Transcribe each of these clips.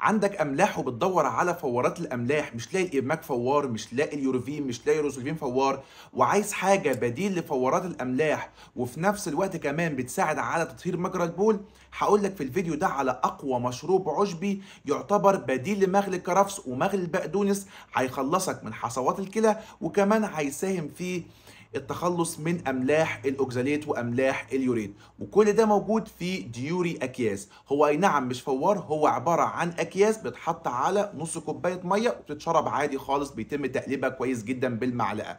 عندك املاح وبتدور على فورات الاملاح مش لاقي الايماك فوار مش لاقي اليوروفين مش لاقي روزولفين فوار وعايز حاجه بديل لفورات الاملاح وفي نفس الوقت كمان بتساعد على تطهير مجرى البول هقول لك في الفيديو ده على اقوى مشروب عشبي يعتبر بديل لمغلي الكرفس ومغلي البقدونس هيخلصك من حصوات الكلى وكمان هيساهم في التخلص من املاح الاوكزاليت واملاح اليوريت وكل ده موجود في ديوري اكياس هو اي نعم مش فوار هو عباره عن اكياس بتحط على نص كوبايه ميه وبتتشرب عادي خالص بيتم تقليبها كويس جدا بالمعلقه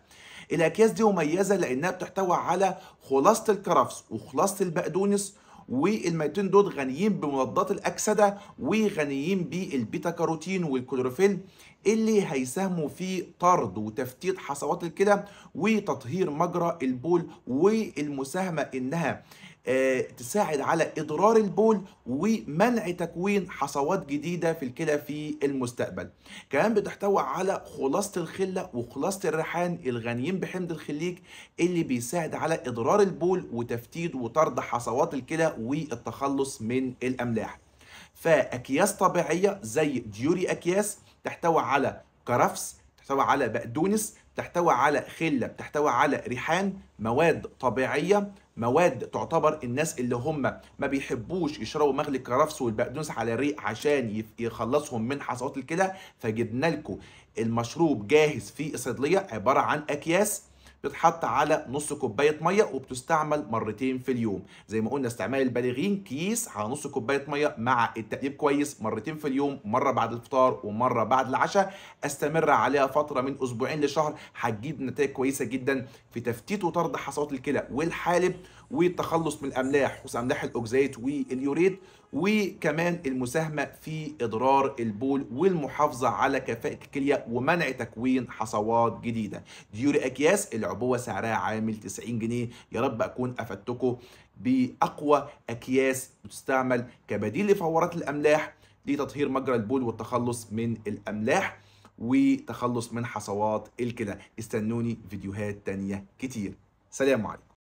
الاكياس دي مميزه لانها بتحتوي على خلاصه الكرفس وخلاصه البقدونس والميتين دول غنيين بمضادات الاكسده وغنيين بالبيتا كاروتين والكلوروفيل اللي هيساهموا في طرد وتفتيت حصوات الكلى وتطهير مجرى البول والمساهمه انها آه، تساعد على اضرار البول ومنع تكوين حصوات جديده في الكلى في المستقبل كمان بتحتوي على خلاصه الخله وخلاصه الريحان الغنيين بحمض الخليج اللي بيساعد على اضرار البول وتفتيت وطرد حصوات الكلى والتخلص من الاملاح فاكياس طبيعيه زي ديوري اكياس تحتوي على كرفس تحتوي على بقدونس بتحتوي على خله بتحتوي على ريحان مواد طبيعيه مواد تعتبر الناس اللي هم ما بيحبوش يشربوا مغلي الكرفس والبقدونس على الريق عشان يخلصهم من حصوات الكلى فجبنا لكم المشروب جاهز في الصيدلية عباره عن اكياس بتحط على نص كوبايه ميه وبتستعمل مرتين في اليوم زي ما قلنا استعمال البالغين كيس على نص كوبايه ميه مع التقليب كويس مرتين في اليوم مره بعد الفطار ومره بعد العشاء استمر عليها فتره من اسبوعين لشهر هتجيب نتائج كويسه جدا في تفتيت وطرد حصوات الكلى والحالب والتخلص من الاملاح خصوصا املاح الاوكزيت واليوريت وكمان المساهمه في اضرار البول والمحافظه على كفاءه الكليه ومنع تكوين حصوات جديده ديوري اكياس العبوه سعرها عامل 90 جنيه يا رب اكون افدتكم باقوى اكياس بتستعمل كبديل لفورات الاملاح لتطهير مجرى البول والتخلص من الاملاح وتخلص من حصوات الكلى استنوني فيديوهات تانية كتير سلام عليكم